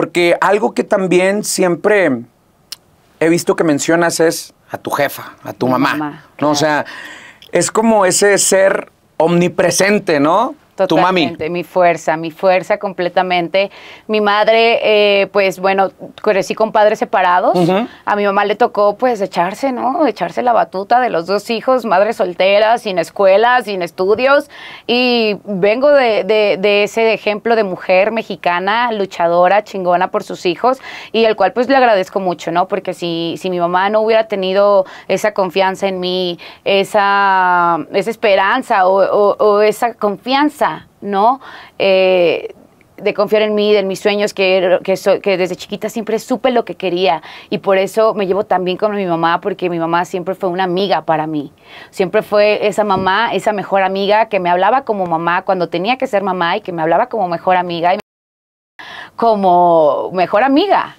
Porque algo que también siempre he visto que mencionas es a tu jefa, a tu mamá. ¿no? O sea, es como ese ser omnipresente, ¿no? Totalmente, Mi fuerza, mi fuerza completamente. Mi madre, eh, pues bueno, crecí con padres separados. A mi mamá le tocó pues echarse, ¿no? Echarse la batuta de los dos hijos, madre soltera, sin escuela, sin estudios. Y vengo de, ese ejemplo de mujer mexicana, luchadora, chingona por sus hijos, y el cual pues le agradezco mucho, ¿no? Porque si, si mi mamá no hubiera tenido esa confianza en mí, esa, esperanza o esa confianza, ¿no? Eh, de confiar en mí, de en mis sueños, que, desde chiquita siempre supe lo que quería y por eso me llevo tan bien con mi mamá, porque mi mamá siempre fue una amiga para mí. Siempre fue esa mamá, esa mejor amiga que me hablaba como mamá cuando tenía que ser mamá y que me hablaba como mejor amiga y como mejor amiga.